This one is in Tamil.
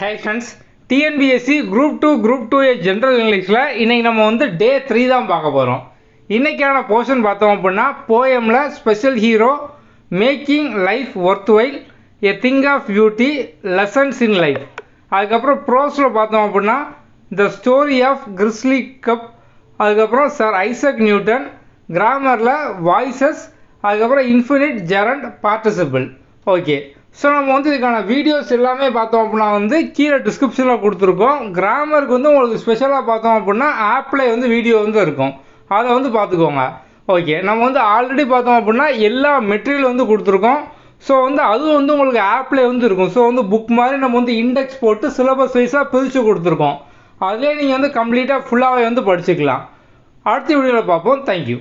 high friends TNPSC group two group two A general இங்கிலீஷில் இன்றைக்கி நம்ம வந்து டே த்ரீ தான் பார்க்க போகிறோம் இன்றைக்கான போர்ஷன் பார்த்தோம் அப்படின்னா போயமில் special hero making life worth while a thing of beauty lessons in life அதுக்கப்புறம் ப்ரோஸில் பார்த்தோம் அப்படின்னா the story of grizzly cub அதுக்கப்புறம் சார் ஐசக் நியூட்டன் கிராமரில் வாய்ஸஸ் அதுக்கப்புறம் infinite gerund participle okay so நம்ம வந்து இதுக்கான வீடியோஸ் எல்லாமே பார்த்தோம் அப்படின்னா வந்து கீழே டிஸ்கிரிப்ஷனில் கொடுத்துருக்கோம் கிராமருக்கு வந்து உங்களுக்கு ஸ்பெஷலாக பார்த்தோம் அப்படின்னா ஆப்லே வந்து வீடியோ வந்து இருக்கும் அதை வந்து பார்த்துக்கோங்க ஓகே நம்ம வந்து ஆல்ரெடி பார்த்தோம் அப்படின்னா எல்லா மெட்டீரியல் வந்து கொடுத்துருக்கோம் ஸோ வந்து அதுவும் வந்து உங்களுக்கு ஆப்லேயே வந்து இருக்கும் ஸோ வந்து புக் மாதிரி நம்ம வந்து இண்டெக்ஸ் போட்டு சிலபஸ் வைஸாக பிரித்து கொடுத்துருக்கோம் அதிலே நீங்கள் வந்து கம்ப்ளீட்டாக ஃபுல்லாகவே வந்து படிச்சுக்கலாம் அடுத்த வீடியோவில் பார்ப்போம் தேங்க்யூ